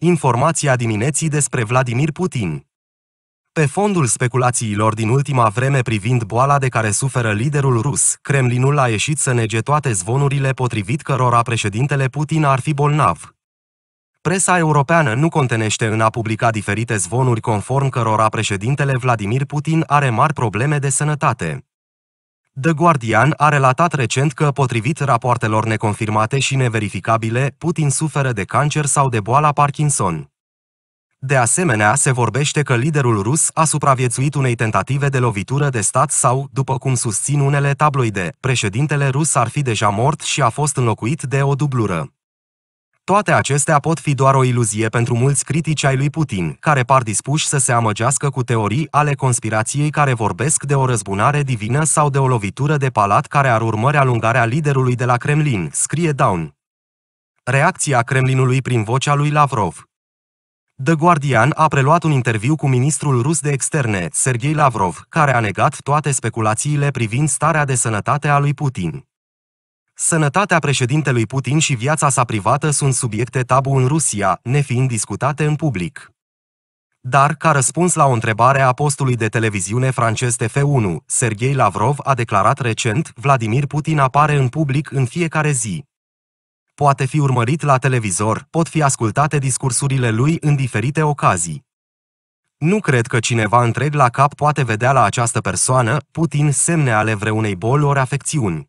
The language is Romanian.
Informația dimineții despre Vladimir Putin pe fondul speculațiilor din ultima vreme privind boala de care suferă liderul rus, Kremlinul a ieșit să nege toate zvonurile potrivit cărora președintele Putin ar fi bolnav. Presa europeană nu contenește în a publica diferite zvonuri conform cărora președintele Vladimir Putin are mari probleme de sănătate. The Guardian a relatat recent că, potrivit rapoartelor neconfirmate și neverificabile, Putin suferă de cancer sau de boala Parkinson. De asemenea, se vorbește că liderul rus a supraviețuit unei tentative de lovitură de stat sau, după cum susțin unele tabloide, președintele rus ar fi deja mort și a fost înlocuit de o dublură. Toate acestea pot fi doar o iluzie pentru mulți critici ai lui Putin, care par dispuși să se amăgească cu teorii ale conspirației care vorbesc de o răzbunare divină sau de o lovitură de palat care ar urmări alungarea liderului de la Kremlin, scrie Down. Reacția Kremlinului prin vocea lui Lavrov The Guardian a preluat un interviu cu ministrul rus de externe, Sergei Lavrov, care a negat toate speculațiile privind starea de sănătate a lui Putin. Sănătatea președintelui Putin și viața sa privată sunt subiecte tabu în Rusia, nefiind discutate în public. Dar, ca răspuns la o întrebare a postului de televiziune francez TF1, Sergei Lavrov a declarat recent, Vladimir Putin apare în public în fiecare zi. Poate fi urmărit la televizor, pot fi ascultate discursurile lui în diferite ocazii. Nu cred că cineva întreg la cap poate vedea la această persoană, Putin, semne ale vreunei boli ori afecțiuni.